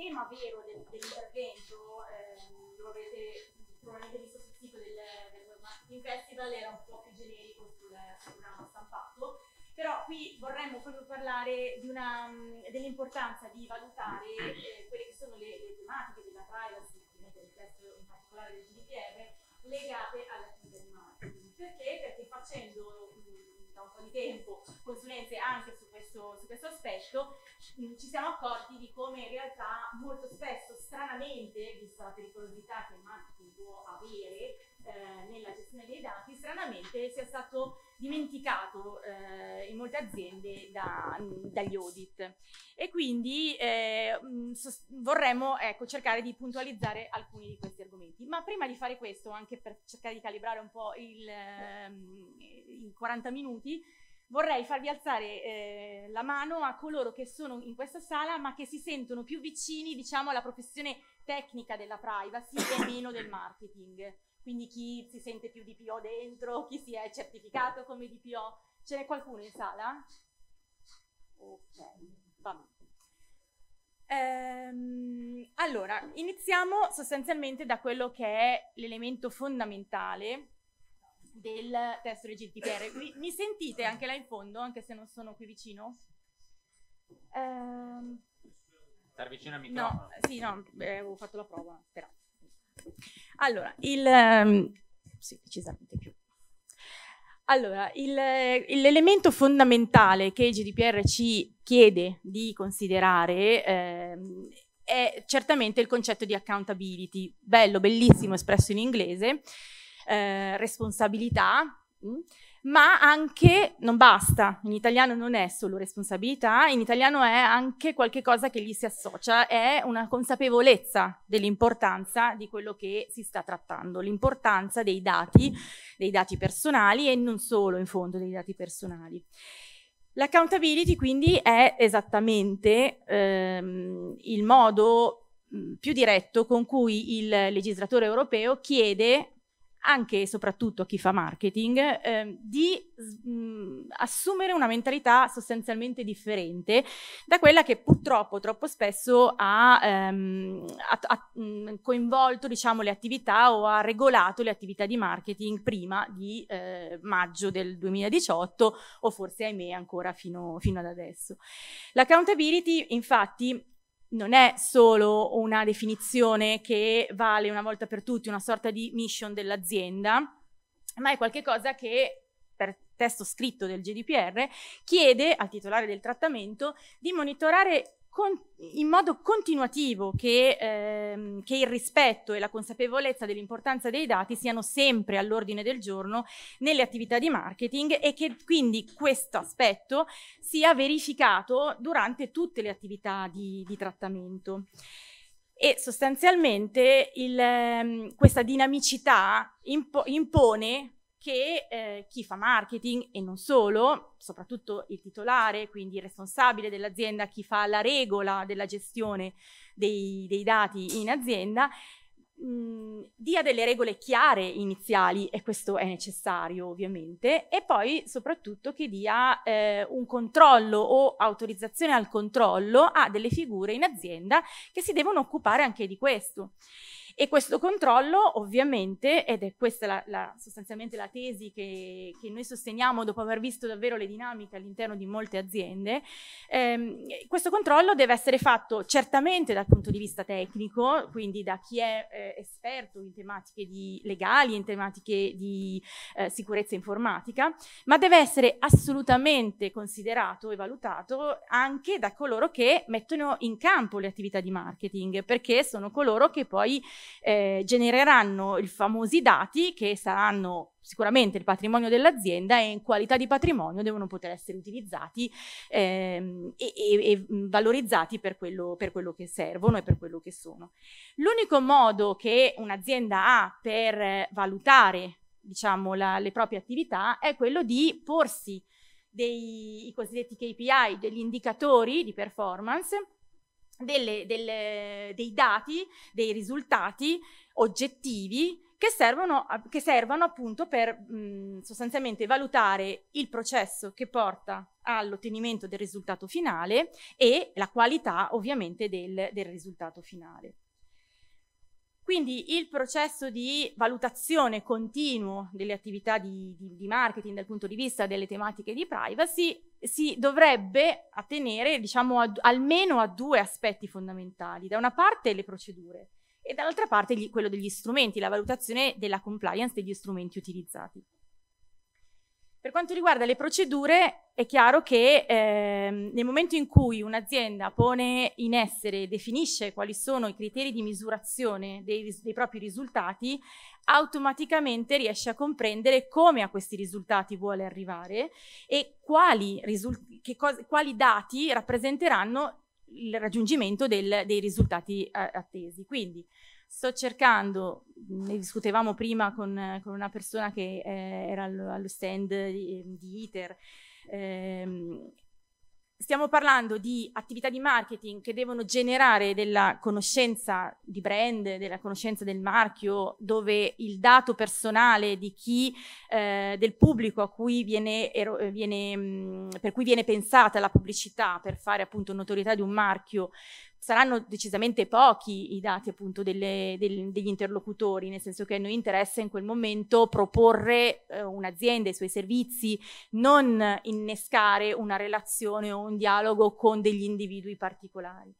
tema vero del, dell'intervento, ehm, lo avete probabilmente visto sul sito del, del Web Marketing Festival, era un po' più generico sul, programma stampato, però qui vorremmo proprio parlare dell'importanza di valutare eh, quelle che sono le, le tematiche della privacy, ovviamente del testo in particolare del GDPR, legate all'attività di marketing. Perché? Perché facendo da un po' di tempo consulenze anche su questo, su questo aspetto, ci siamo accorti di come in realtà molto spesso, stranamente, vista la pericolosità che il marketing può avere, eh, nella gestione dei dati, stranamente sia stato dimenticato eh, in molte aziende da, dagli audit e quindi eh, mm, vorremmo ecco, cercare di puntualizzare alcuni di questi argomenti. Ma prima di fare questo, anche per cercare di calibrare un po' il, ehm, i 40 minuti, vorrei farvi alzare eh, la mano a coloro che sono in questa sala ma che si sentono più vicini diciamo alla professione tecnica della privacy e meno del marketing quindi chi si sente più DPO dentro, chi si è certificato come DPO. Ce n'è qualcuno in sala? Ok, va bene. Ehm, allora, iniziamo sostanzialmente da quello che è l'elemento fondamentale del testo del GDPR. Mi sentite anche là in fondo, anche se non sono qui vicino? Ehm, Star vicino al microfono. No, sì, no, eh, avevo fatto la prova, speravo. Allora, il... Um, sì, decisamente più. Allora, l'elemento fondamentale che il GDPR ci chiede di considerare eh, è certamente il concetto di accountability, bello, bellissimo, espresso in inglese, eh, responsabilità. Mh? Mm, ma anche non basta, in italiano non è solo responsabilità, in italiano è anche qualcosa che gli si associa, è una consapevolezza dell'importanza di quello che si sta trattando, l'importanza dei dati, dei dati personali e non solo in fondo dei dati personali. L'accountability quindi è esattamente ehm, il modo mm, più diretto con cui il legislatore europeo chiede anche e soprattutto a chi fa marketing, eh, di mh, mhmm, assumere una mentalità sostanzialmente differente da quella che purtroppo troppo spesso ha, ehm, ha, ha mhmm, coinvolto diciamo, le attività o ha regolato le attività di marketing prima di eh, maggio del 2018 o forse ahimè ancora fino, fino ad adesso. L'accountability infatti non è solo una definizione che vale una volta per tutti, una sorta di mission dell'azienda, ma è qualcosa che per testo scritto del GDPR chiede al titolare del trattamento di monitorare con, in modo continuativo che, ehm, che, il rispetto e la consapevolezza dell'importanza dei dati siano sempre all'ordine del giorno nelle attività di marketing e che quindi questo aspetto sia verificato durante tutte le attività di, di trattamento. E sostanzialmente il, ehm, questa dinamicità impo impone che eh, chi fa marketing e non solo, soprattutto il titolare, quindi il responsabile dell'azienda, chi fa la regola della gestione dei, dei dati in azienda, mh, mm, dia delle regole chiare iniziali, e questo è necessario ovviamente, e poi soprattutto che dia eh, un controllo o autorizzazione al controllo a delle figure in azienda che si devono occupare anche di questo. E questo controllo ovviamente, ed è questa la, la, sostanzialmente la tesi che, che, noi sosteniamo dopo aver visto davvero le dinamiche all'interno di molte aziende, ehm, questo controllo deve essere fatto certamente dal punto di vista tecnico, quindi da chi è eh, esperto in tematiche di, legali, in tematiche di eh, sicurezza informatica, ma deve essere assolutamente considerato e valutato anche da coloro che mettono in campo le attività di marketing, perché sono coloro che poi eh, genereranno i famosi dati che saranno sicuramente il patrimonio dell'azienda e in qualità di patrimonio devono poter essere utilizzati ehm, e, e, e, valorizzati per quello, per quello, che servono e per quello che sono. L'unico modo che un'azienda ha per valutare diciamo, la, le proprie attività è quello di porsi dei cosiddetti KPI, degli indicatori di performance delle, delle, dei dati, dei risultati oggettivi che servono, che servono appunto per mh, mm, sostanzialmente valutare il processo che porta all'ottenimento del risultato finale e la qualità ovviamente del, del risultato finale. Quindi il processo di valutazione continuo delle attività di, di, di, marketing dal punto di vista delle tematiche di privacy si dovrebbe attenere diciamo, a, almeno a due aspetti fondamentali. Da una parte le procedure e dall'altra parte gli, quello degli strumenti, la valutazione della compliance degli strumenti utilizzati. Per quanto riguarda le procedure, è chiaro che ehm, nel momento in cui un'azienda pone in essere, definisce quali sono i criteri di misurazione dei, dei propri risultati, automaticamente riesce a comprendere come a questi risultati vuole arrivare e quali, quali dati rappresenteranno il raggiungimento del, dei risultati eh, attesi. Quindi Sto cercando, ne discutevamo prima con, con una persona che eh, era allo, allo stand di, di ITER, ehm, stiamo parlando di attività di marketing che devono generare della conoscenza di brand, della conoscenza del marchio, dove il dato personale di chi, eh, del pubblico cui viene, viene, mm, per cui viene pensata la pubblicità per fare appunto notorietà di un marchio saranno decisamente pochi i dati appunto delle, del, degli interlocutori, nel senso che a noi interessa in quel momento proporre eh, un'azienda e i suoi servizi, non innescare una relazione o un dialogo con degli individui particolari.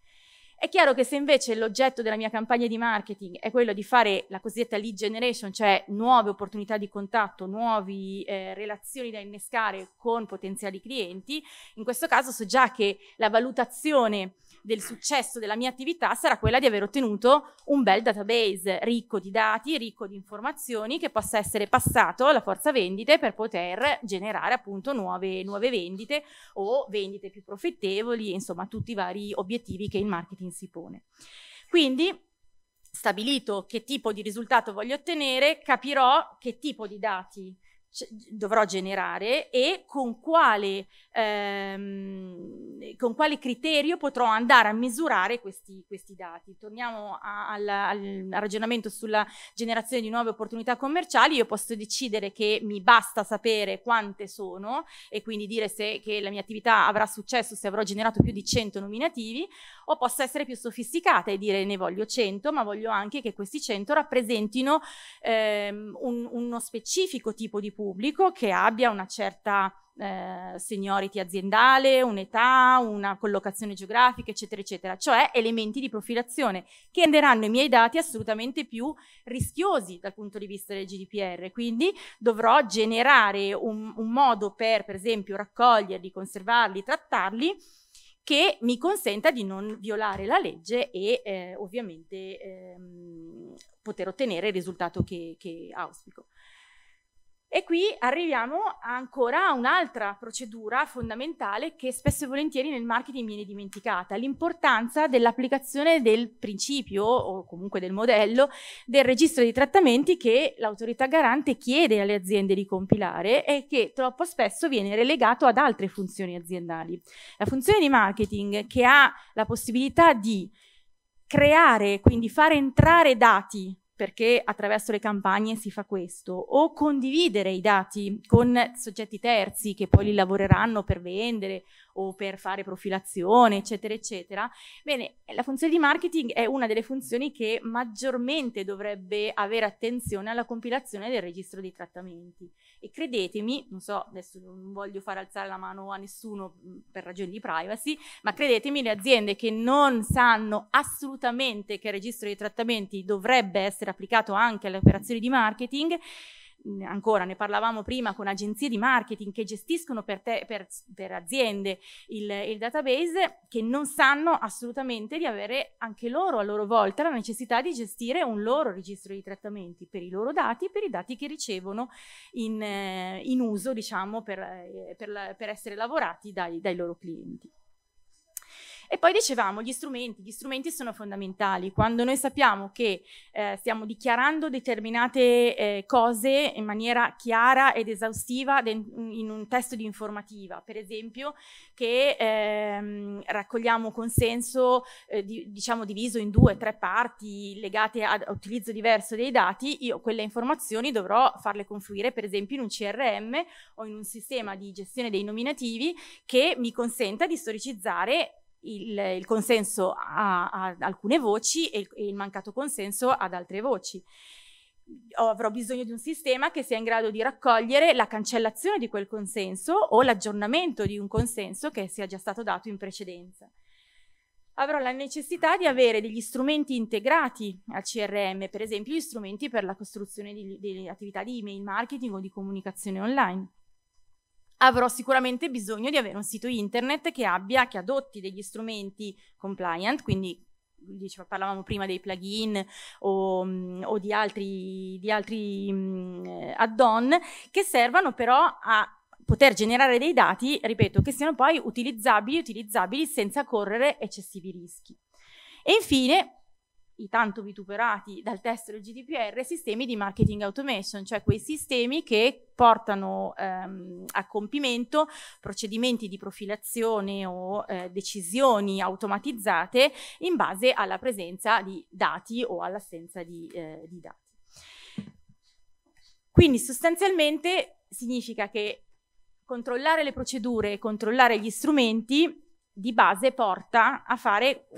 È chiaro che se invece l'oggetto della mia campagna di marketing è quello di fare la cosiddetta lead generation, cioè nuove opportunità di contatto, nuove eh, relazioni da innescare con potenziali clienti, in questo caso so già che la valutazione del successo della mia attività sarà quella di aver ottenuto un bel database ricco di dati, ricco di informazioni che possa essere passato alla forza vendite per poter generare appunto nuove, nuove vendite o vendite più profittevoli, insomma tutti i vari obiettivi che il marketing si pone. Quindi stabilito che tipo di risultato voglio ottenere, capirò che tipo di dati dovrò generare e con quale, ehm, con quale, criterio potrò andare a misurare questi, questi dati. Torniamo a, al, al, ragionamento sulla generazione di nuove opportunità commerciali, io posso decidere che mi basta sapere quante sono e quindi dire se che la mia attività avrà successo, se avrò generato più di 100 nominativi, o posso essere più sofisticata e dire ne voglio 100, ma voglio anche che questi 100 rappresentino ehm, un, uno specifico tipo di pubblico che abbia una certa eh, seniority aziendale, un'età, una collocazione geografica, eccetera, eccetera, cioè elementi di profilazione che renderanno i miei dati assolutamente più rischiosi dal punto di vista del GDPR. Quindi dovrò generare un, un modo per, per esempio, raccoglierli, conservarli, trattarli che mi consenta di non violare la legge e eh, ovviamente ehm, poter ottenere il risultato che, che auspico. E qui arriviamo ancora a un'altra procedura fondamentale che spesso e volentieri nel marketing viene dimenticata, l'importanza dell'applicazione del principio o comunque del modello del registro di trattamenti che l'autorità garante chiede alle aziende di compilare e che troppo spesso viene relegato ad altre funzioni aziendali. La funzione di marketing che ha la possibilità di creare, quindi far entrare dati perché attraverso le campagne si fa questo, o condividere i dati con soggetti terzi che poi li lavoreranno per vendere o per fare profilazione, eccetera, eccetera. Bene, la funzione di marketing è una delle funzioni che maggiormente dovrebbe avere attenzione alla compilazione del registro dei trattamenti. E credetemi, non so, adesso non voglio far alzare la mano a nessuno mm, per ragioni di privacy, ma credetemi, le aziende che non sanno assolutamente che il registro dei trattamenti dovrebbe essere applicato anche alle operazioni di marketing, ancora ne parlavamo prima con agenzie di marketing che gestiscono per, te, per, per aziende il, il, database che non sanno assolutamente di avere anche loro a loro volta la necessità di gestire un loro registro di trattamenti per i loro dati e per i dati che ricevono in, eh, in uso diciamo per, eh, per la, essere lavorati dai, dai loro clienti. E poi dicevamo gli strumenti, gli strumenti sono fondamentali. Quando noi sappiamo che eh, stiamo dichiarando determinate eh, cose in maniera chiara ed esaustiva in un testo di informativa, per esempio che ehm, raccogliamo consenso eh, di, diciamo diviso in due, o tre parti legate ad utilizzo diverso dei dati, io quelle informazioni dovrò farle confluire per esempio in un CRM o in un sistema di gestione dei nominativi che mi consenta di storicizzare il, il consenso a, a, alcune voci e il, e il mancato consenso ad altre voci avrò bisogno di un sistema che sia in grado di raccogliere la cancellazione di quel consenso o l'aggiornamento di un consenso che sia già stato dato in precedenza. Avrò la necessità di avere degli strumenti integrati al CRM, per esempio gli strumenti per la costruzione di, di attività di email marketing o di comunicazione online avrò sicuramente bisogno di avere un sito internet che abbia, che adotti degli strumenti compliant, quindi Diceva, parlavamo prima dei plugin o, mm, o di altri, di altri mh, mm, eh, add-on che servano però a poter generare dei dati, ripeto, che siano poi utilizzabili, utilizzabili senza correre eccessivi rischi. E infine i tanto vituperati dal test del GDPR, sistemi di marketing automation, cioè quei sistemi che portano ehm, a compimento procedimenti di profilazione o eh, decisioni automatizzate in base alla presenza di dati o all'assenza di, eh, di dati. Quindi sostanzialmente significa che controllare le procedure e controllare gli strumenti di base porta a fare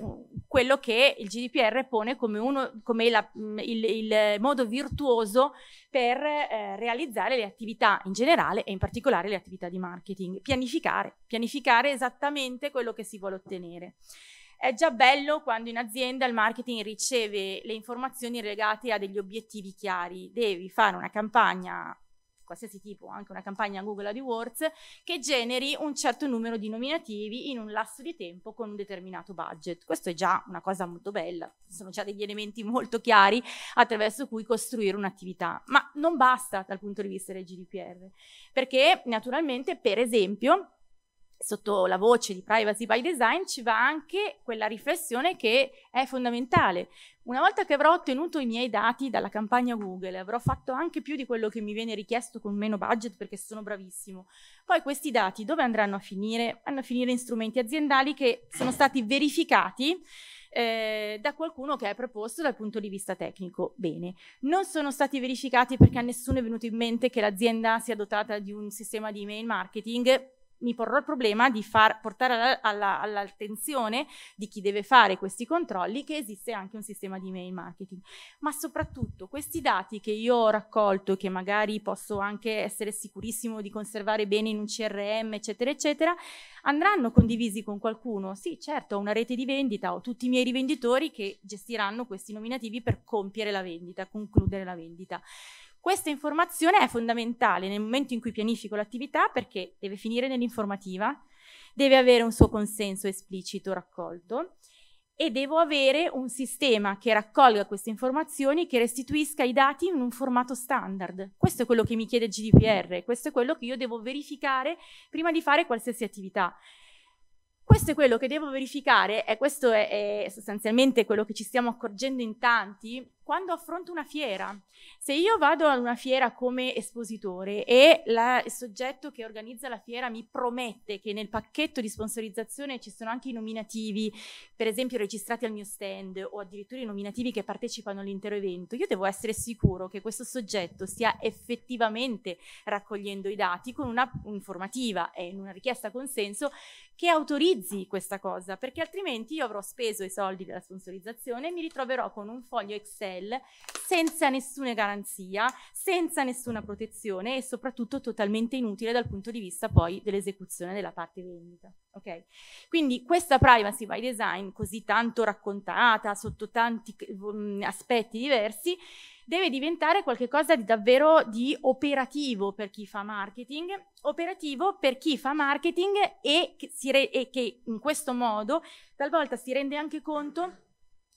quello che il GDPR pone come, uno, come la, mm, il, il, modo virtuoso per eh, realizzare le attività in generale e in particolare le attività di marketing. Pianificare, pianificare esattamente quello che si vuole ottenere. È già bello quando in azienda il marketing riceve le informazioni legate a degli obiettivi chiari. Devi fare una campagna qualsiasi tipo, anche una campagna Google AdWords, che generi un certo numero di nominativi in un lasso di tempo con un determinato budget. Questo è già una cosa molto bella, sono già degli elementi molto chiari attraverso cui costruire un'attività, ma non basta dal punto di vista del GDPR, perché naturalmente, per esempio, sotto la voce di privacy by design ci va anche quella riflessione che è fondamentale. Una volta che avrò ottenuto i miei dati dalla campagna Google, avrò fatto anche più di quello che mi viene richiesto con meno budget perché sono bravissimo. Poi questi dati dove andranno a finire? Vanno a finire in strumenti aziendali che sono stati verificati eh, da qualcuno che è proposto dal punto di vista tecnico. Bene, non sono stati verificati perché a nessuno è venuto in mente che l'azienda sia dotata di un sistema di email marketing mi porrò il problema di far, portare all'attenzione alla, all di chi deve fare questi controlli che esiste anche un sistema di mail marketing. Ma soprattutto questi dati che io ho raccolto, che magari posso anche essere sicurissimo di conservare bene in un CRM, eccetera, eccetera, andranno condivisi con qualcuno? Sì, certo, ho una rete di vendita, ho tutti i miei rivenditori che gestiranno questi nominativi per compiere la vendita, concludere la vendita. Questa informazione è fondamentale nel momento in cui pianifico l'attività perché deve finire nell'informativa, deve avere un suo consenso esplicito raccolto e devo avere un sistema che raccolga queste informazioni, che restituisca i dati in un formato standard. Questo è quello che mi chiede il GDPR, questo è quello che io devo verificare prima di fare qualsiasi attività. Questo è quello che devo verificare e questo è, è sostanzialmente quello che ci stiamo accorgendo in tanti quando affronto una fiera, se io vado a una fiera come espositore e la, il soggetto che organizza la fiera mi promette che nel pacchetto di sponsorizzazione ci sono anche i nominativi, per esempio registrati al mio stand o addirittura i nominativi che partecipano all'intero evento, io devo essere sicuro che questo soggetto stia effettivamente raccogliendo i dati con una informativa e in una richiesta consenso che autorizzi questa cosa, perché altrimenti io avrò speso i soldi della sponsorizzazione e mi ritroverò con un foglio Excel hotel senza nessuna garanzia, senza nessuna protezione e soprattutto totalmente inutile dal punto di vista poi dell'esecuzione della parte vendita. Okay? Quindi questa privacy by design, così tanto raccontata sotto tanti um, aspetti diversi, deve diventare qualcosa di davvero di operativo per chi fa marketing, operativo per chi fa marketing e che, e che in questo modo talvolta si rende anche conto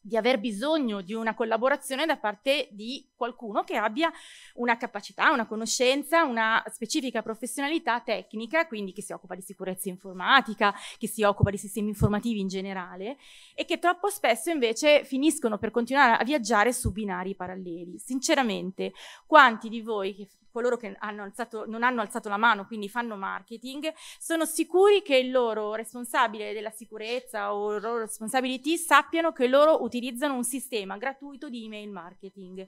di aver bisogno di una collaborazione da parte di qualcuno che abbia una capacità, una conoscenza, una specifica professionalità tecnica, quindi che si occupa di sicurezza informatica, che si occupa di sistemi informativi in generale e che troppo spesso invece finiscono per continuare a viaggiare su binari paralleli. Sinceramente, quanti di voi che coloro che hanno alzato, non hanno alzato la mano, quindi fanno marketing, sono sicuri che il loro responsabile della sicurezza o il loro responsibility sappiano che loro utilizzano un sistema gratuito di email marketing.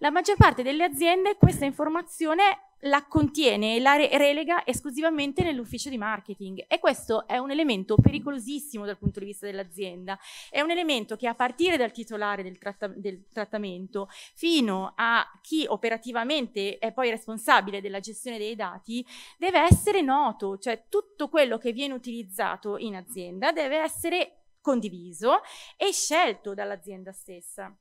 La maggior parte delle aziende questa informazione la contiene e la re relega esclusivamente nell'ufficio di marketing e questo è un elemento pericolosissimo dal punto di vista dell'azienda, è un elemento che a partire dal titolare del, tratta del, trattamento fino a chi operativamente è poi responsabile della gestione dei dati deve essere noto, cioè tutto quello che viene utilizzato in azienda deve essere condiviso e scelto dall'azienda stessa.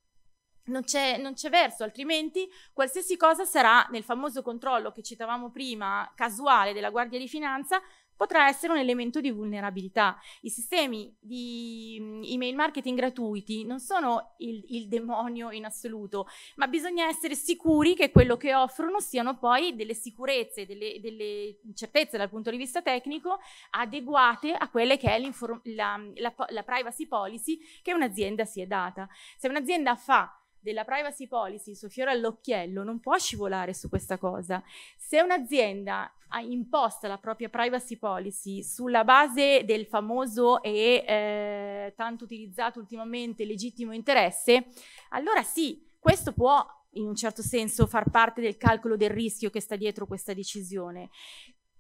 Non c'è, non c'è, verso, altrimenti qualsiasi cosa sarà nel famoso controllo che citavamo prima, casuale della Guardia di Finanza, potrà essere un elemento di vulnerabilità. I sistemi di mm, email marketing gratuiti non sono il, il demonio in assoluto, ma bisogna essere sicuri che quello che offrono siano poi delle sicurezze, delle, delle certezze dal punto di vista tecnico adeguate a quelle che è la, la, la privacy policy che un'azienda si è data. Se un'azienda fa della privacy policy, il suo fiore all'occhiello, non può scivolare su questa cosa. Se un'azienda ha imposta la propria privacy policy sulla base del famoso e eh, tanto utilizzato ultimamente legittimo interesse, allora sì, questo può in un certo senso far parte del calcolo del rischio che sta dietro questa decisione.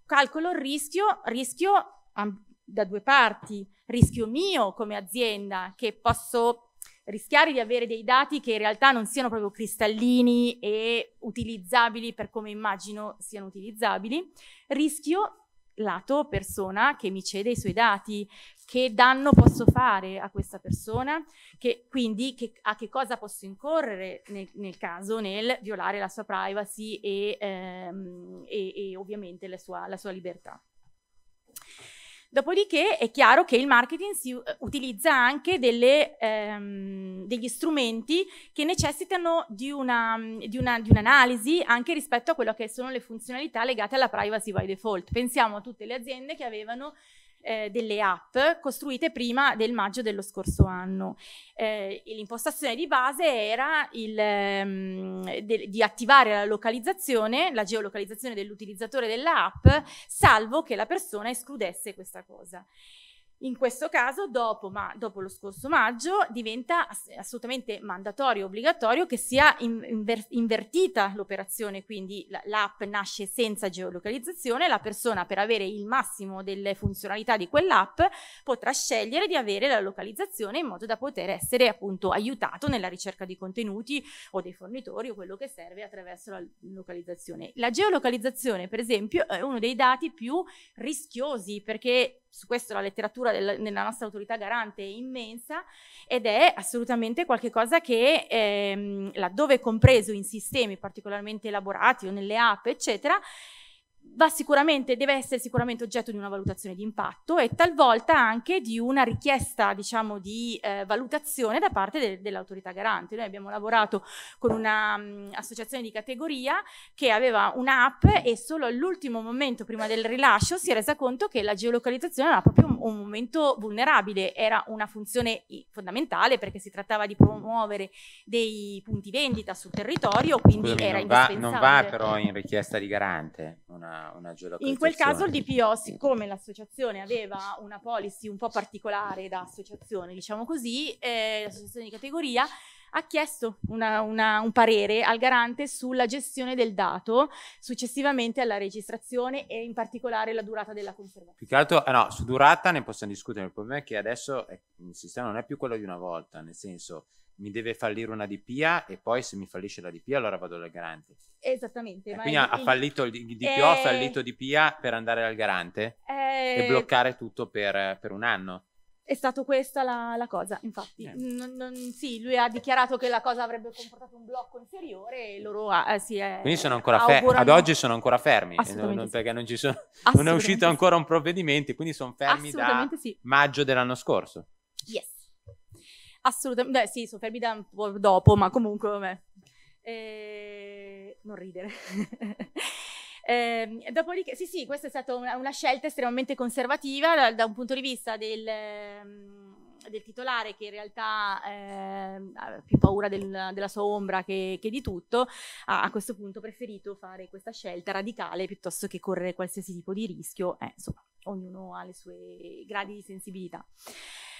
Calcolo il rischio, rischio da due parti, rischio mio come azienda che posso rischiare di avere dei dati che in realtà non siano proprio cristallini e utilizzabili per come immagino siano utilizzabili, rischio lato persona che mi cede i suoi dati, che danno posso fare a questa persona, che, quindi che, a che cosa posso incorrere nel, nel, caso nel violare la sua privacy e, ehm, e, e ovviamente la sua, la sua libertà. Dopodiché è chiaro che il marketing si eh, utilizza anche delle, ehm, degli strumenti che necessitano di, una, di, una, di, un'analisi anche rispetto a quello che sono le funzionalità legate alla privacy by default. Pensiamo a tutte le aziende che avevano eh, delle app costruite prima del maggio dello scorso anno. Eh, l'impostazione di base era il, um, ehm, de- di attivare la localizzazione, la geolocalizzazione dell'utilizzatore dell'app, salvo che la persona escludesse questa cosa. In questo caso, dopo, ma, dopo, lo scorso maggio, diventa assolutamente mandatorio, obbligatorio che sia inver invertita l'operazione, quindi l'app nasce senza geolocalizzazione, la persona per avere il massimo delle funzionalità di quell'app potrà scegliere di avere la localizzazione in modo da poter essere appunto aiutato nella ricerca di contenuti o dei fornitori o quello che serve attraverso la localizzazione. La geolocalizzazione, per esempio, è uno dei dati più rischiosi perché su questo la letteratura del, della nostra autorità garante è immensa ed è assolutamente qualcosa che ehm, laddove compreso in sistemi particolarmente elaborati o nelle app eccetera va sicuramente, deve essere sicuramente oggetto di una valutazione di impatto e talvolta anche di una richiesta diciamo, di eh, valutazione da parte de dell'autorità garante. Noi abbiamo lavorato con un'associazione mm, um, di categoria che aveva un'app e solo all'ultimo momento prima del rilascio si è resa conto che la geolocalizzazione era proprio un, un momento vulnerabile, era una funzione fondamentale perché si trattava di promuovere dei punti vendita sul territorio, quindi Scusami, era non indispensabile. Va, non va però in richiesta di garante una una, una In quel caso il DPO, siccome l'associazione aveva una policy un po' particolare da associazione, diciamo così, eh, l'associazione di categoria, ha chiesto una, una, un parere al garante sulla gestione del dato successivamente alla registrazione e in particolare la durata della conservazione. Più che altro, eh, no, su durata ne possiamo discutere, il problema è che adesso eh, il sistema non è più quello di una volta, nel senso mi deve fallire una DPA e poi se mi fallisce la DPA allora vado dal garante. Esattamente. Eh, quindi è... ha fallito il DPO, ha eh... fallito DPA per andare dal garante eh... e bloccare tutto per, per un anno. È stata questa la, la, cosa, infatti. Eh. Non, non, sì, lui ha dichiarato che la cosa avrebbe comportato un blocco inferiore e loro ha, eh, si è... Quindi sono ancora fermi, ad oggi sono ancora fermi, non, sì. perché non, ci sono, non è uscito ancora un provvedimento, quindi sono fermi da sì. maggio dell'anno scorso. Yes. Assolutamente, beh sì, da un po' dopo, ma comunque vabbè. Eh, non ridere. eh, dopodiché, sì, sì, questa è stata una, scelta estremamente conservativa da, da, un punto di vista del, ehm, del titolare che in realtà eh, ha più paura del, della sua ombra che, che di tutto, ha a questo punto preferito fare questa scelta radicale piuttosto che correre qualsiasi tipo di rischio. Eh, insomma, ognuno ha i suoi gradi di sensibilità.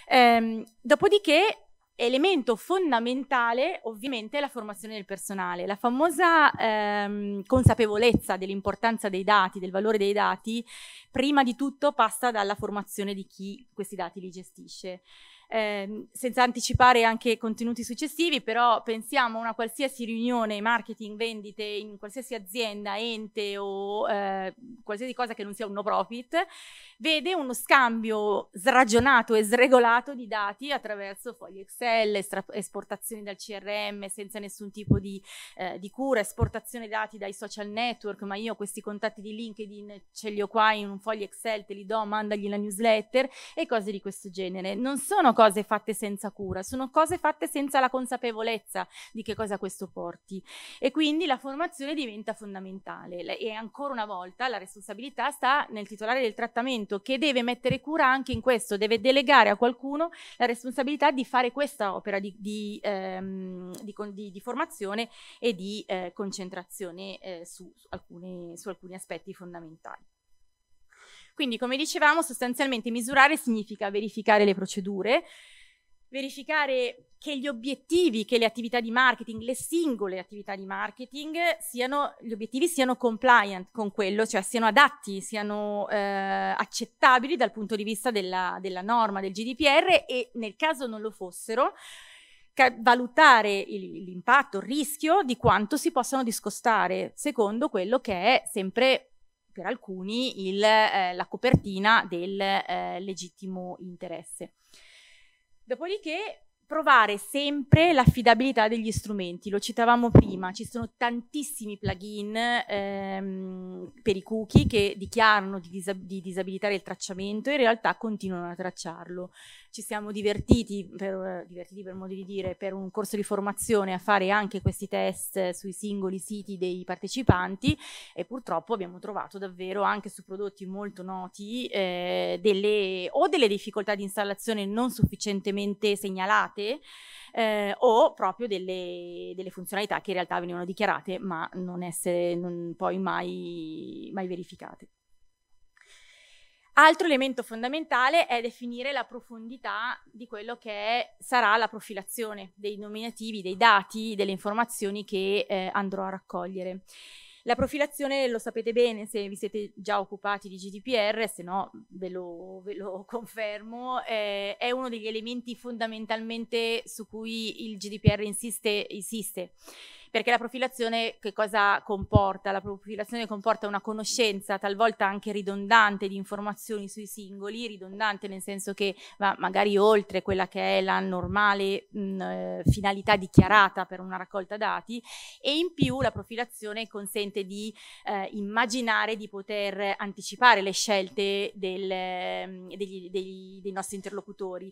Ehm, dopodiché elemento fondamentale ovviamente è la formazione del personale. La famosa ehm, consapevolezza dell'importanza dei dati, del valore dei dati, prima di tutto passa dalla formazione di chi questi dati li gestisce. Ehm, senza anticipare anche contenuti successivi, però pensiamo a una qualsiasi riunione marketing, vendite in qualsiasi azienda, ente o eh, qualsiasi cosa che non sia un no profit, vede uno scambio sragionato e sregolato di dati attraverso fogli Excel, esportazioni dal CRM senza nessun tipo di, eh, di cura, esportazione dati dai social network, ma io questi contatti di LinkedIn ce li ho qua in un foglio Excel, te li do, mandagli la newsletter e cose di questo genere. Non sono cose fatte senza cura, sono cose fatte senza la consapevolezza di che cosa questo porti. E quindi la formazione diventa fondamentale e ancora una volta la responsabilità sta nel titolare del trattamento che deve mettere cura anche in questo, deve delegare a qualcuno la responsabilità di fare questa opera di, di, ehm, di, di formazione e di eh, concentrazione eh, su, su, alcune, su alcuni aspetti fondamentali. Quindi, come dicevamo, sostanzialmente misurare significa verificare le procedure, verificare che gli obiettivi, che le attività di marketing, le singole attività di marketing, siano, gli obiettivi siano compliant con quello, cioè siano adatti, siano eh, accettabili dal punto di vista della, della norma, del GDPR e nel caso non lo fossero, valutare il, l'impatto, il rischio di quanto si possano discostare secondo quello che è sempre per alcuni il, eh, la copertina del eh, legittimo interesse. Dopodiché provare sempre l'affidabilità degli strumenti, lo citavamo prima, ci sono tantissimi plugin ehm, per i cookie che dichiarano di, disab di, disabilitare il tracciamento e in realtà continuano a tracciarlo. Ci siamo divertiti per, divertiti, per, modo di dire, per un corso di formazione a fare anche questi test sui singoli siti dei partecipanti e purtroppo abbiamo trovato davvero anche su prodotti molto noti eh, delle, o delle difficoltà di installazione non sufficientemente segnalate dichiarate eh, o proprio delle, delle, funzionalità che in realtà venivano dichiarate ma non essere non poi mai, mai verificate. Altro elemento fondamentale è definire la profondità di quello che è, sarà la profilazione dei nominativi, dei dati, delle informazioni che eh, andrò a raccogliere. La profilazione lo sapete bene se vi siete già occupati di GDPR, se no ve lo, ve lo confermo, eh, è uno degli elementi fondamentalmente su cui il GDPR insiste. insiste perché la profilazione che cosa comporta? La profilazione comporta una conoscenza talvolta anche ridondante di informazioni sui singoli, ridondante nel senso che va magari oltre quella che è la normale mh, eh, finalità dichiarata per una raccolta dati e in più la profilazione consente di eh, immaginare di poter anticipare le scelte del, degli, degli, dei nostri interlocutori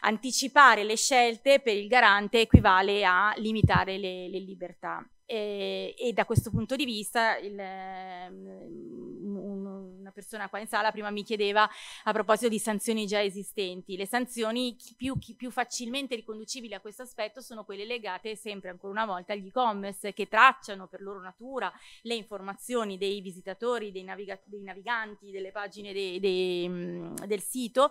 anticipare le scelte per il garante equivale a limitare le, le libertà. E, e, da questo punto di vista il, mm, una persona qua in sala prima mi chiedeva a proposito di sanzioni già esistenti le sanzioni più, più facilmente riconducibili a questo aspetto sono quelle legate sempre ancora una volta agli e-commerce che tracciano per loro natura le informazioni dei visitatori dei, naviga- dei naviganti delle pagine de- de- mm, del sito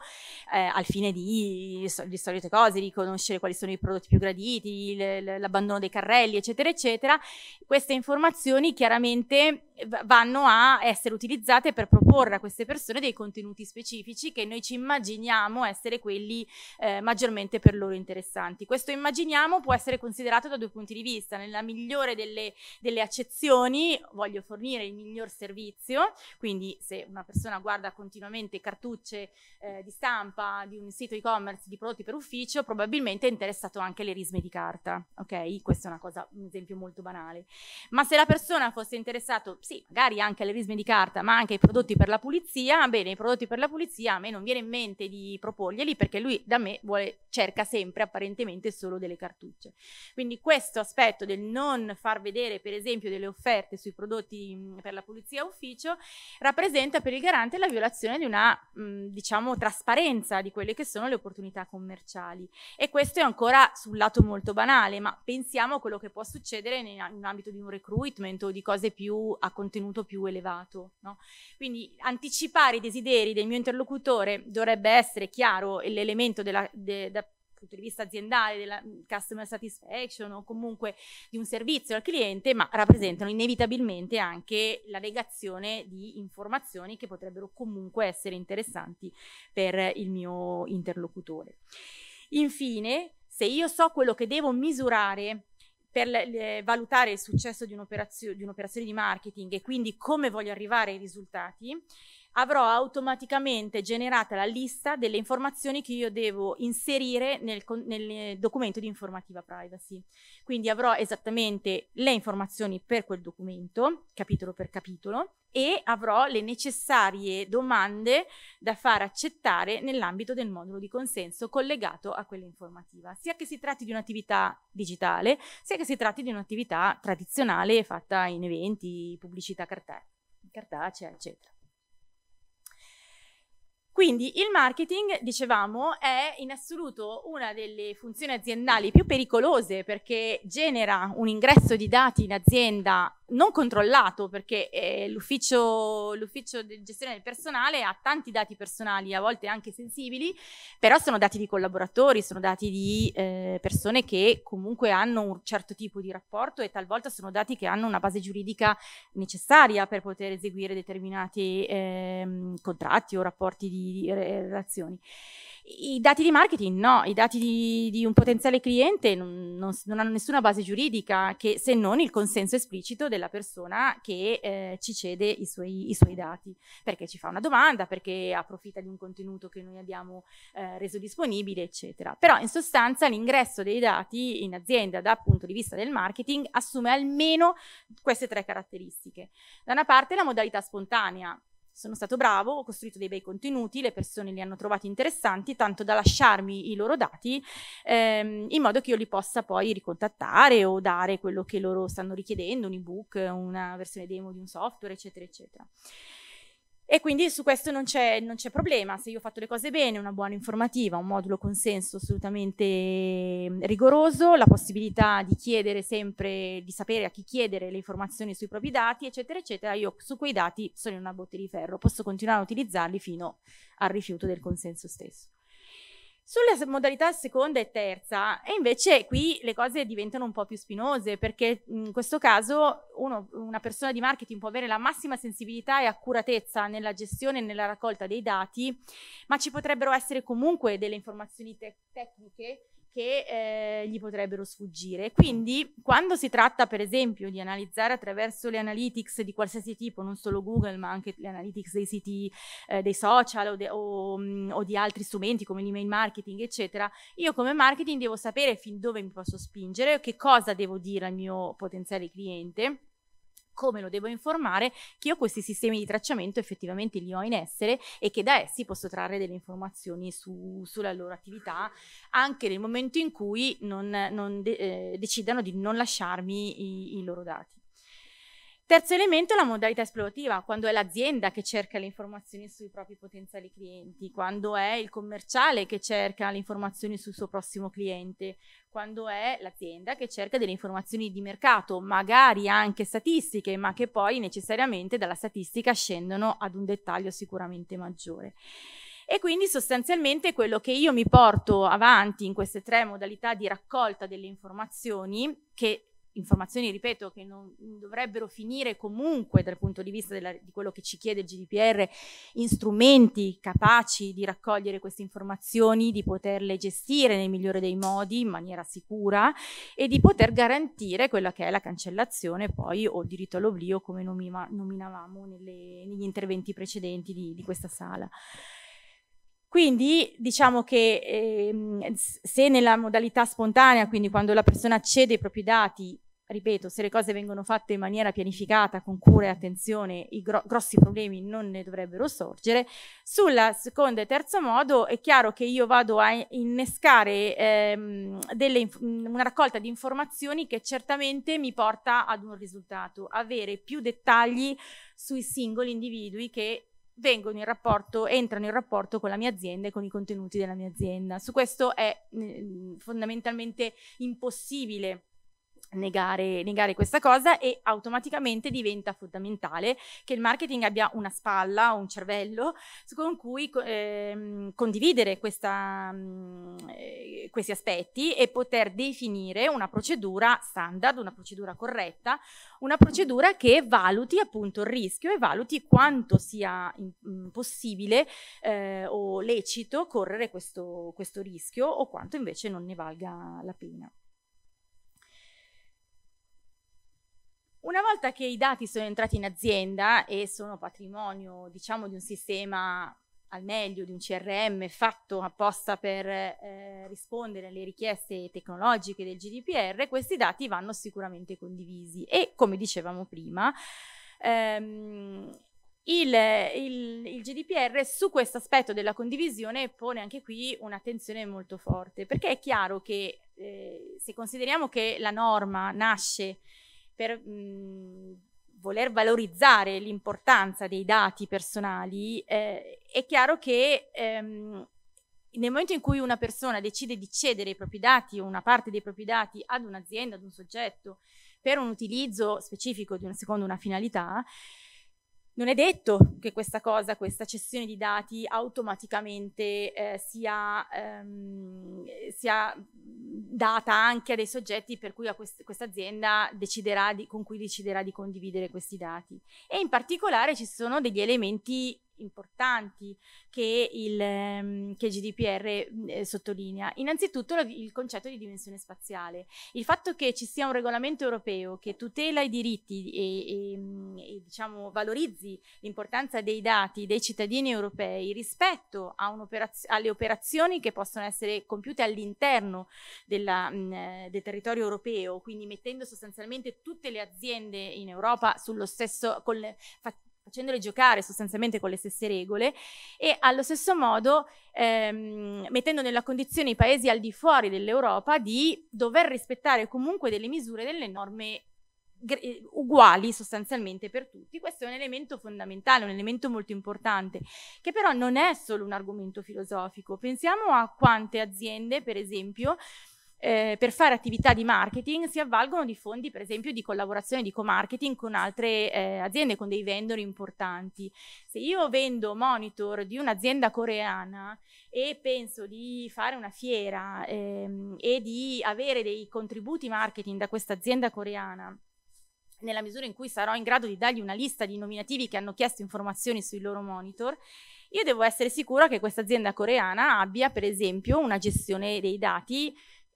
eh, al fine di le solite cose di quali sono i prodotti più graditi il, l'abbandono dei carrelli eccetera eccetera queste informazioni chiaramente vanno a essere utilizzate per proporre a queste persone dei contenuti specifici che noi ci immaginiamo essere quelli eh, maggiormente per loro interessanti. Questo immaginiamo può essere considerato da due punti di vista, nella migliore delle, delle accezioni voglio fornire il miglior servizio, quindi se una persona guarda continuamente cartucce eh, di stampa di un sito e-commerce di prodotti per ufficio, probabilmente è interessato anche alle risme di carta, ok? Questa è una cosa, un esempio molto banale. Ma se la persona fosse interessata sì, magari anche le risme di carta, ma anche i prodotti per la pulizia, bene, i prodotti per la pulizia a me non viene in mente di proporglieli perché lui da me vuole, cerca sempre apparentemente solo delle cartucce. Quindi questo aspetto del non far vedere per esempio delle offerte sui prodotti per la pulizia ufficio rappresenta per il garante la violazione di una diciamo trasparenza di quelle che sono le opportunità commerciali e questo è ancora sul lato molto banale, ma pensiamo a quello che può succedere in, in ambito di un recruitment o di cose più a contenuto più elevato. No? Quindi anticipare i desideri del mio interlocutore dovrebbe essere chiaro l'elemento della, de, da, punto di vista aziendale, della mm, customer satisfaction o comunque di un servizio al cliente, ma rappresentano inevitabilmente anche la negazione di informazioni che potrebbero comunque essere interessanti per il mio interlocutore. Infine, se io so quello che devo misurare per le, valutare il successo di un'operazione, di un'operazione di marketing e quindi come voglio arrivare ai risultati, avrò automaticamente generata la lista delle informazioni che io devo inserire nel, nel, eh, documento di informativa privacy. Quindi avrò esattamente le informazioni per quel documento, capitolo per capitolo, e avrò le necessarie domande da far accettare nell'ambito del modulo di consenso collegato a quell'informativa, sia che si tratti di un'attività digitale, sia che si tratti di un'attività tradizionale fatta in eventi, pubblicità cartacea, eccetera. Quindi il marketing, dicevamo, è in assoluto una delle funzioni aziendali più pericolose perché genera un ingresso di dati in azienda non controllato perché eh, l'ufficio, l'ufficio di gestione del personale ha tanti dati personali, a volte anche sensibili, però sono dati di collaboratori, sono dati di eh, persone che comunque hanno un certo tipo di rapporto e talvolta sono dati che hanno una base giuridica necessaria per poter eseguire determinati eh, contratti o rapporti di, di relazioni. I dati di marketing no, i dati di, di un potenziale cliente non, non, non, hanno nessuna base giuridica che, se non il consenso esplicito della persona che eh, ci cede i suoi, i suoi, dati, perché ci fa una domanda, perché approfitta di un contenuto che noi abbiamo eh, reso disponibile, eccetera. Però in sostanza l'ingresso dei dati in azienda dal punto di vista del marketing assume almeno queste tre caratteristiche. Da una parte la modalità spontanea, sono stato bravo, ho costruito dei bei contenuti, le persone li hanno trovati interessanti, tanto da lasciarmi i loro dati ehm, in modo che io li possa poi ricontattare o dare quello che loro stanno richiedendo, un ebook, una versione demo di un software, eccetera, eccetera. E quindi su questo non c'è, non c'è, problema, se io ho fatto le cose bene, una buona informativa, un modulo consenso assolutamente mm, rigoroso, la possibilità di chiedere sempre, di sapere a chi chiedere le informazioni sui propri dati, eccetera, eccetera, io su quei dati sono in una botte di ferro, posso continuare a utilizzarli fino al rifiuto del consenso stesso. Sulle modalità seconda e terza, e invece qui le cose diventano un po' più spinose perché mhmm, in questo caso uno, una persona di marketing può avere la massima sensibilità e accuratezza nella gestione e nella raccolta dei dati, ma ci potrebbero essere comunque delle informazioni te- tecniche che eh, gli potrebbero sfuggire. Quindi, quando si tratta, per esempio, di analizzare attraverso le analytics di qualsiasi tipo, non solo Google, ma anche le analytics dei siti, eh, dei social o, de- o, mh, mm, o, di altri strumenti come l'email marketing, eccetera, io come marketing devo sapere fin dove mi posso spingere, che cosa devo dire al mio potenziale cliente come lo devo informare, che io questi sistemi di tracciamento effettivamente li ho in essere e che da essi posso trarre delle informazioni su, sulla loro attività, anche nel momento in cui non, non de- eh, decidano di non lasciarmi i, i loro dati. Terzo elemento è la modalità esplorativa, quando è l'azienda che cerca le informazioni sui propri potenziali clienti, quando è il commerciale che cerca le informazioni sul suo prossimo cliente, quando è l'azienda che cerca delle informazioni di mercato, magari anche statistiche, ma che poi necessariamente dalla statistica scendono ad un dettaglio sicuramente maggiore. E quindi sostanzialmente quello che io mi porto avanti in queste tre modalità di raccolta delle informazioni, che informazioni, ripeto, che non dovrebbero finire comunque dal punto di vista della, di quello che ci chiede il GDPR, in strumenti capaci di raccogliere queste informazioni, di poterle gestire nel migliore dei modi, in maniera sicura e di poter garantire quella che è la cancellazione poi o il diritto all'oblio come nomima, nominavamo nelle, negli interventi precedenti di, di questa sala. Quindi diciamo che ehm, se nella modalità spontanea, quindi quando la persona accede ai propri dati, ripeto, se le cose vengono fatte in maniera pianificata, con cura e attenzione, i gro grossi problemi non ne dovrebbero sorgere. Sulla seconda e terzo modo è chiaro che io vado a innescare ehm, una raccolta di informazioni che certamente mi porta ad un risultato, avere più dettagli sui singoli individui che vengono in rapporto, entrano in rapporto con la mia azienda e con i contenuti della mia azienda. Su questo è eh, fondamentalmente impossibile Negare, negare, questa cosa e automaticamente diventa fondamentale che il marketing abbia una spalla o un cervello con cui eh, condividere questa, mm, eh, questi aspetti e poter definire una procedura standard, una procedura corretta, una procedura che valuti appunto il rischio e valuti quanto sia mm, possibile eh, o lecito correre questo, questo rischio o quanto invece non ne valga la pena. Una volta che i dati sono entrati in azienda e sono patrimonio, diciamo, di un sistema al meglio di un CRM fatto apposta per eh, rispondere alle richieste tecnologiche del GDPR, questi dati vanno sicuramente condivisi e come dicevamo prima, ehm, il, il, il, GDPR su questo aspetto della condivisione pone anche qui un'attenzione molto forte, perché è chiaro che eh, se consideriamo che la norma nasce per mh, mhmm, voler valorizzare l'importanza dei dati personali, eh, è chiaro che ehm, nel momento in cui una persona decide di cedere i propri dati o una parte dei propri dati ad un'azienda, ad un soggetto, per un utilizzo specifico di una, secondo una finalità, non è detto che questa cosa, questa cessione di dati automaticamente eh, sia, ehm, sia, data anche a dei soggetti per cui quest- questa azienda deciderà di, con cui deciderà di condividere questi dati. E in particolare ci sono degli elementi importanti che il ehm, che GDPR eh, sottolinea. Innanzitutto il concetto di dimensione spaziale. Il fatto che ci sia un regolamento europeo che tutela i diritti e, e, mm, e diciamo, valorizzi l'importanza dei dati dei cittadini europei rispetto operaz alle operazioni che possono essere compiute all'interno mm, eh, del territorio europeo, quindi mettendo sostanzialmente tutte le aziende in Europa sullo stesso, col, facendole giocare sostanzialmente con le stesse regole e allo stesso modo ehm, mettendo nella condizione i paesi al di fuori dell'Europa di dover rispettare comunque delle misure, delle norme eh, uguali sostanzialmente per tutti. Questo è un elemento fondamentale, un elemento molto importante, che però non è solo un argomento filosofico. Pensiamo a quante aziende, per esempio, eh, per fare attività di marketing si avvalgono di fondi, per esempio, di collaborazione di co-marketing con altre eh, aziende, con dei vendor importanti. Se io vendo monitor di un'azienda coreana e penso di fare una fiera ehm, e di avere dei contributi marketing da questa azienda coreana, nella misura in cui sarò in grado di dargli una lista di nominativi che hanno chiesto informazioni sui loro monitor, io devo essere sicura che questa azienda coreana abbia, per esempio, una gestione dei dati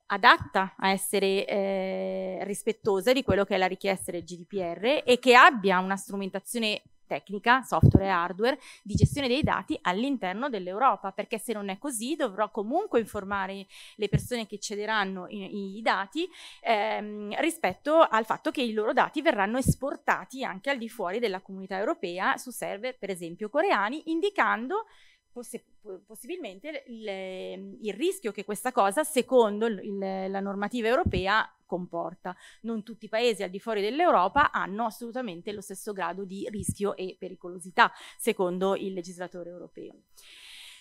adatta a essere eh, rispettosa di quello che è la richiesta del GDPR e che abbia una strumentazione tecnica, software e hardware di gestione dei dati all'interno dell'Europa, perché se non è così dovrò comunque informare le persone che cederanno i, i dati ehm, rispetto al fatto che i loro dati verranno esportati anche al di fuori della comunità europea su server per esempio coreani, indicando poss- possibilmente le, il rischio che questa cosa, secondo il, la normativa europea, comporta. Non tutti i paesi al di fuori dell'Europa hanno assolutamente lo stesso grado di rischio e pericolosità, secondo il legislatore europeo.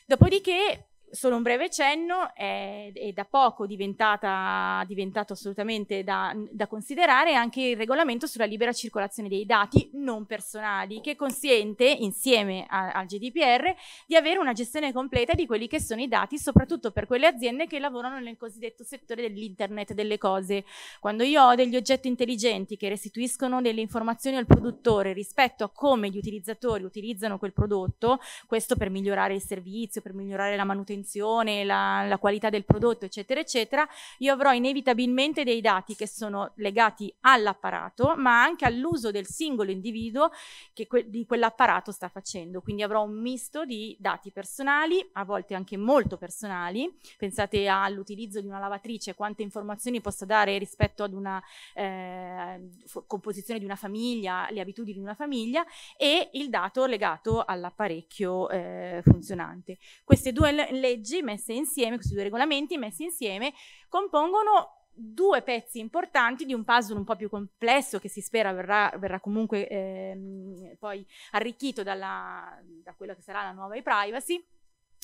Dopodiché solo un breve cenno, è, è da poco diventata, diventato assolutamente da, da, considerare anche il regolamento sulla libera circolazione dei dati non personali, che consente, insieme a, al GDPR, di avere una gestione completa di quelli che sono i dati, soprattutto per quelle aziende che lavorano nel cosiddetto settore dell'internet delle cose. Quando io ho degli oggetti intelligenti che restituiscono delle informazioni al produttore rispetto a come gli utilizzatori utilizzano quel prodotto, questo per migliorare il servizio, per migliorare la manutenzione, l'invenzione, la, la qualità del prodotto, eccetera, eccetera, io avrò inevitabilmente dei dati che sono legati all'apparato, ma anche all'uso del singolo individuo che que di quell'apparato sta facendo. Quindi avrò un misto di dati personali, a volte anche molto personali. Pensate all'utilizzo di una lavatrice, quante informazioni possa dare rispetto ad una eh, composizione di una famiglia, le abitudini di una famiglia e il dato legato all'apparecchio eh, funzionante. Queste due leggi messe insieme, questi due regolamenti messi insieme, compongono due pezzi importanti di un puzzle un po' più complesso che si spera verrà, verrà comunque ehm, poi arricchito dalla, da quella che sarà la nuova e-privacy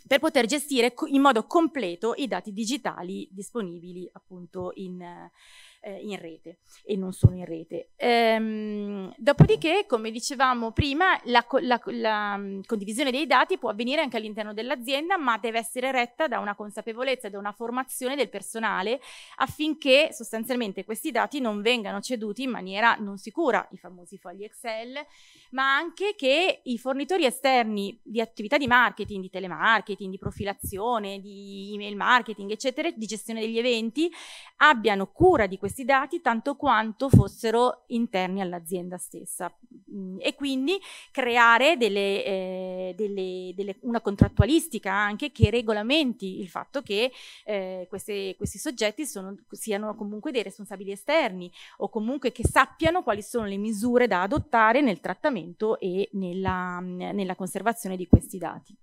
per poter gestire in modo completo i dati digitali disponibili appunto in, eh, in rete e non solo in rete. Ehm, dopodiché, come dicevamo prima, la, la, la mm, condivisione dei dati può avvenire anche all'interno dell'azienda, ma deve essere retta da una consapevolezza, da una formazione del personale affinché sostanzialmente questi dati non vengano ceduti in maniera non sicura, i famosi fogli Excel, ma anche che i fornitori esterni di attività di marketing, di telemarketing, di profilazione, di email marketing, eccetera, di gestione degli eventi, abbiano cura di questi questi dati tanto quanto fossero interni all'azienda stessa mm, e quindi creare delle, eh, delle, delle, una contrattualistica anche che regolamenti il fatto che eh, queste, questi soggetti sono, siano comunque dei responsabili esterni o comunque che sappiano quali sono le misure da adottare nel trattamento e nella, mm, nella conservazione di questi dati.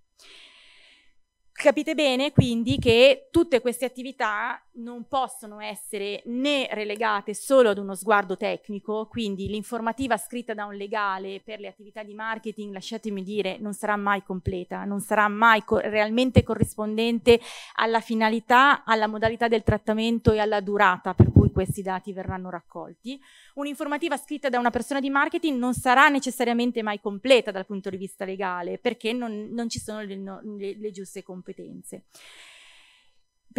Capite bene quindi che tutte queste attività non possono essere né relegate solo ad uno sguardo tecnico, quindi l'informativa scritta da un legale per le attività di marketing, lasciatemi dire, non sarà mai completa, non sarà mai co realmente corrispondente alla finalità, alla modalità del trattamento e alla durata per cui questi dati verranno raccolti. Un'informativa scritta da una persona di marketing non sarà necessariamente mai completa dal punto di vista legale, perché non, non ci sono le, no, le, le giuste competenze competenze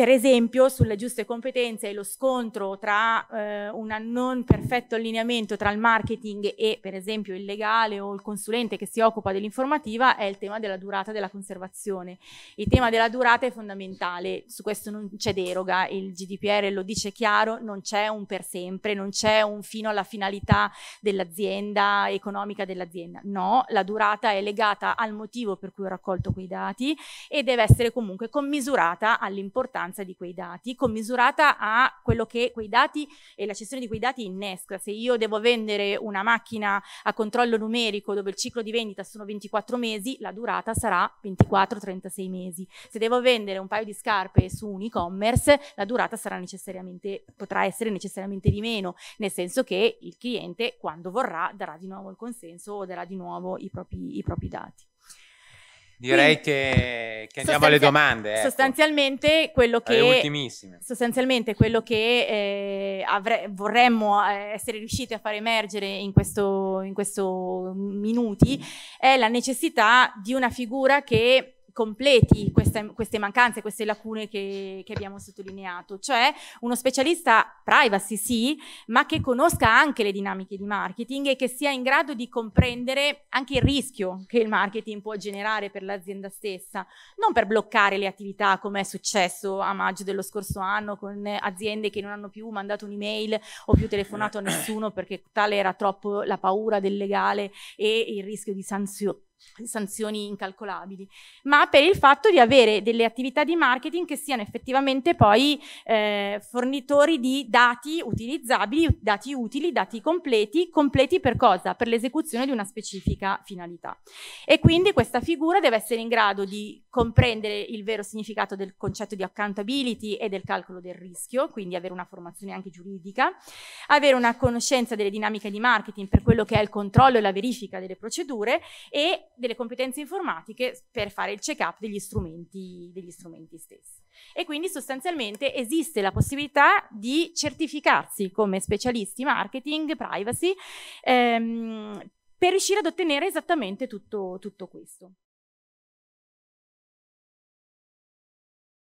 per esempio sulle giuste competenze e lo scontro tra eh, un non perfetto allineamento tra il marketing e per esempio il legale o il consulente che si occupa dell'informativa è il tema della durata della conservazione. Il tema della durata è fondamentale, su questo non c'è deroga, il GDPR lo dice chiaro, non c'è un per sempre, non c'è un fino alla finalità dell'azienda, economica dell'azienda, no, la durata è legata al motivo per cui ho raccolto quei dati e deve essere comunque commisurata all'importanza importanza di quei dati commisurata a quello che quei dati e la cessione di quei dati innesca. Se io devo vendere una macchina a controllo numerico dove il ciclo di vendita sono 24 mesi, la durata sarà 24-36 mesi. Se devo vendere un paio di scarpe su un e-commerce, la durata sarà necessariamente, potrà essere necessariamente di meno, nel senso che il cliente quando vorrà darà di nuovo il consenso o darà di nuovo i propri, i propri dati. Direi Quindi, che, che, andiamo alle domande. Ecco. Sostanzialmente, quello che, sostanzialmente quello che eh, avre, vorremmo eh, essere riusciti a far emergere in questo, in questo minuti è la necessità di una figura che completi queste, queste, mancanze, queste lacune che, che, abbiamo sottolineato, cioè uno specialista privacy sì, ma che conosca anche le dinamiche di marketing e che sia in grado di comprendere anche il rischio che il marketing può generare per l'azienda stessa, non per bloccare le attività come è successo a maggio dello scorso anno con aziende che non hanno più mandato un'email o più telefonato a eh. nessuno perché tale era troppo la paura del legale e il rischio di sanzioni sanzioni incalcolabili, ma per il fatto di avere delle attività di marketing che siano effettivamente poi eh, fornitori di dati utilizzabili, dati utili, dati completi, completi per cosa? Per l'esecuzione di una specifica finalità. E quindi questa figura deve essere in grado di comprendere il vero significato del concetto di accountability e del calcolo del rischio, quindi avere una formazione anche giuridica, avere una conoscenza delle dinamiche di marketing per quello che è il controllo e la verifica delle procedure e delle competenze informatiche per fare il check-up degli strumenti, degli strumenti stessi. E quindi sostanzialmente esiste la possibilità di certificarsi come specialisti marketing, privacy, ehm, per riuscire ad ottenere esattamente tutto, tutto questo.